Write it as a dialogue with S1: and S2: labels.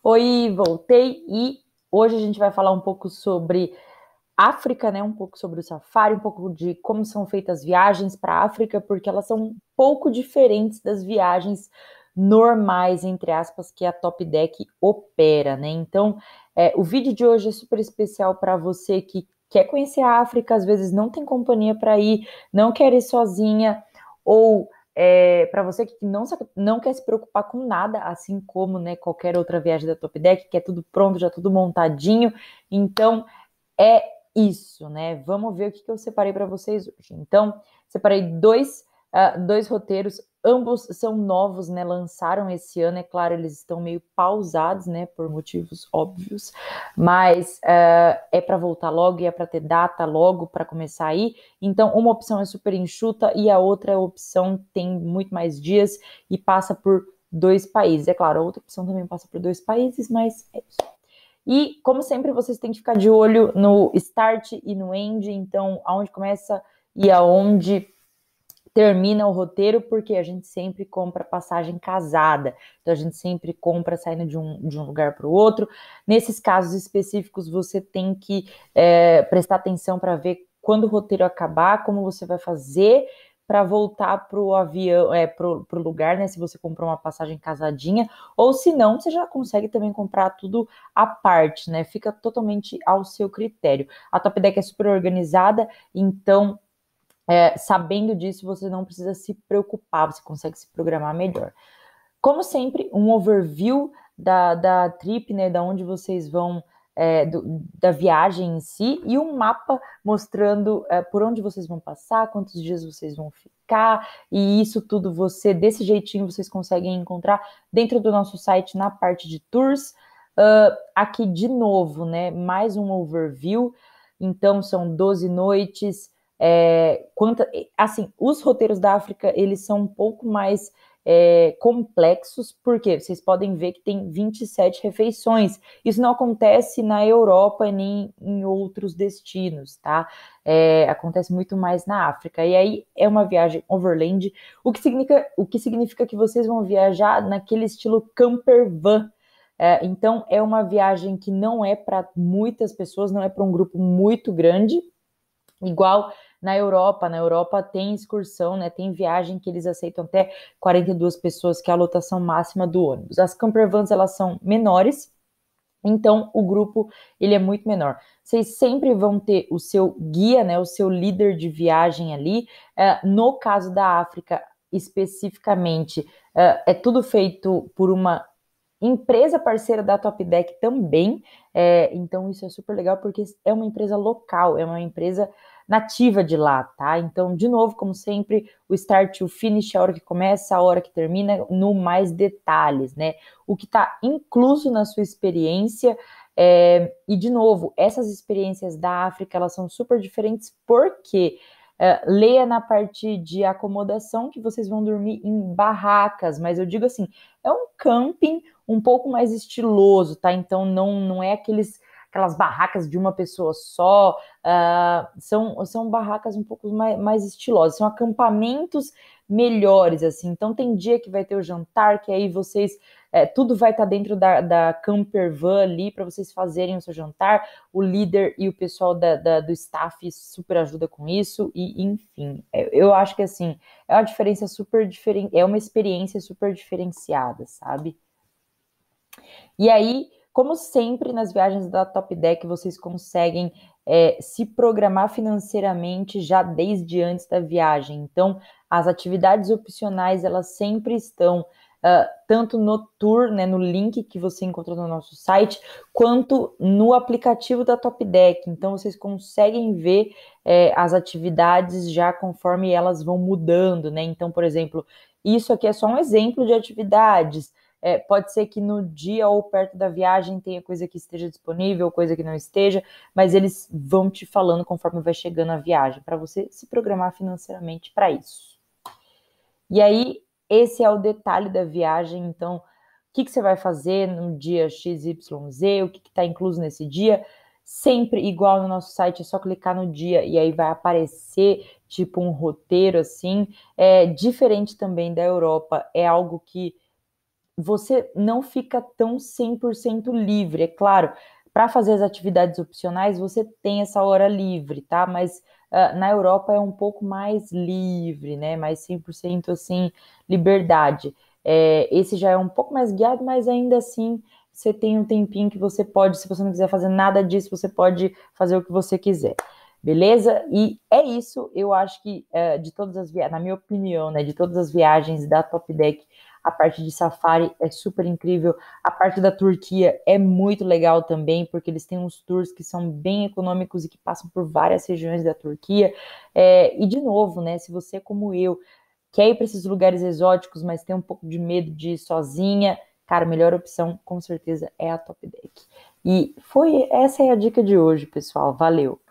S1: Oi, voltei e hoje a gente vai falar um pouco sobre África, né? Um pouco sobre o safari, um pouco de como são feitas as viagens para a África, porque elas são um pouco diferentes das viagens normais, entre aspas, que a Top Deck opera, né? Então, é, o vídeo de hoje é super especial para você que quer conhecer a África, às vezes não tem companhia para ir, não quer ir sozinha ou é, para você que não, se, não quer se preocupar com nada, assim como né, qualquer outra viagem da Top Deck, que é tudo pronto, já tudo montadinho. Então, é isso, né? Vamos ver o que, que eu separei para vocês hoje. Então, separei dois, uh, dois roteiros Ambos são novos, né? Lançaram esse ano, é claro, eles estão meio pausados, né? Por motivos óbvios, mas uh, é para voltar logo e é para ter data logo para começar aí. Então, uma opção é super enxuta e a outra opção tem muito mais dias e passa por dois países. É claro, a outra opção também passa por dois países, mas é isso. E, como sempre, vocês têm que ficar de olho no start e no end, então, aonde começa e aonde termina o roteiro porque a gente sempre compra passagem casada, então a gente sempre compra saindo de um, de um lugar para o outro. Nesses casos específicos, você tem que é, prestar atenção para ver quando o roteiro acabar, como você vai fazer para voltar para o avião, é, para o lugar, né? Se você comprou uma passagem casadinha, ou se não, você já consegue também comprar tudo à parte, né? Fica totalmente ao seu critério. A Top Deck é super organizada, então é, sabendo disso, você não precisa se preocupar, você consegue se programar melhor. Como sempre, um overview da, da trip, né? Da onde vocês vão é, do, da viagem em si e um mapa mostrando é, por onde vocês vão passar, quantos dias vocês vão ficar, e isso tudo você, desse jeitinho, vocês conseguem encontrar dentro do nosso site na parte de tours. Uh, aqui de novo, né? Mais um overview. Então, são 12 noites, é, quanto, assim, os roteiros da África, eles são um pouco mais é, complexos, porque vocês podem ver que tem 27 refeições. Isso não acontece na Europa nem em outros destinos, tá? É, acontece muito mais na África. E aí é uma viagem overland, o que significa, o que, significa que vocês vão viajar naquele estilo camper van. É, então é uma viagem que não é para muitas pessoas, não é para um grupo muito grande, igual na Europa. Na Europa tem excursão, né? Tem viagem que eles aceitam até 42 pessoas, que é a lotação máxima do ônibus. As camper vans elas são menores, então o grupo ele é muito menor. Vocês sempre vão ter o seu guia, né? O seu líder de viagem ali. É, no caso da África especificamente, é, é tudo feito por uma empresa parceira da Top Deck também. É, então, isso é super legal porque é uma empresa local, é uma empresa nativa de lá, tá? Então, de novo, como sempre, o start o finish, a hora que começa, a hora que termina, no mais detalhes, né? O que está incluso na sua experiência. É, e, de novo, essas experiências da África, elas são super diferentes porque é, leia na parte de acomodação que vocês vão dormir em barracas, mas eu digo assim, é um camping um pouco mais estiloso, tá? Então não, não é aqueles aquelas barracas de uma pessoa só, uh, são, são barracas um pouco mais, mais estilosas, são acampamentos melhores, assim. Então tem dia que vai ter o jantar, que aí vocês é, tudo vai estar tá dentro da, da camper van ali para vocês fazerem o seu jantar. O líder e o pessoal da, da, do staff super ajuda com isso. E enfim, é, eu acho que assim é uma diferença super diferente, é uma experiência super diferenciada, sabe? E aí como sempre, nas viagens da Top Deck, vocês conseguem é, se programar financeiramente já desde antes da viagem. Então, as atividades opcionais, elas sempre estão uh, tanto no tour, né, no link que você encontra no nosso site, quanto no aplicativo da Top Deck. Então, vocês conseguem ver é, as atividades já conforme elas vão mudando, né? Então, por exemplo, isso aqui é só um exemplo de atividades. É, pode ser que no dia ou perto da viagem tenha coisa que esteja disponível, coisa que não esteja, mas eles vão te falando conforme vai chegando a viagem, para você se programar financeiramente para isso. E aí, esse é o detalhe da viagem, então, o que, que você vai fazer no dia XYZ, o que está incluso nesse dia, sempre igual no nosso site, é só clicar no dia e aí vai aparecer tipo um roteiro assim, é diferente também da Europa, é algo que você não fica tão 100% livre. É claro, para fazer as atividades opcionais, você tem essa hora livre, tá? Mas uh, na Europa é um pouco mais livre, né? Mais 100% assim, liberdade. É, esse já é um pouco mais guiado, mas ainda assim você tem um tempinho que você pode, se você não quiser fazer nada disso, você pode fazer o que você quiser. Beleza? E é isso. Eu acho que uh, de todas as viagens, na minha opinião, né, de todas as viagens da Top Deck, a parte de safari é super incrível, a parte da Turquia é muito legal também, porque eles têm uns tours que são bem econômicos e que passam por várias regiões da Turquia. É, e de novo, né, se você, como eu, quer ir para esses lugares exóticos, mas tem um pouco de medo de ir sozinha, cara, a melhor opção com certeza é a Top Deck. E foi essa é a dica de hoje, pessoal. Valeu!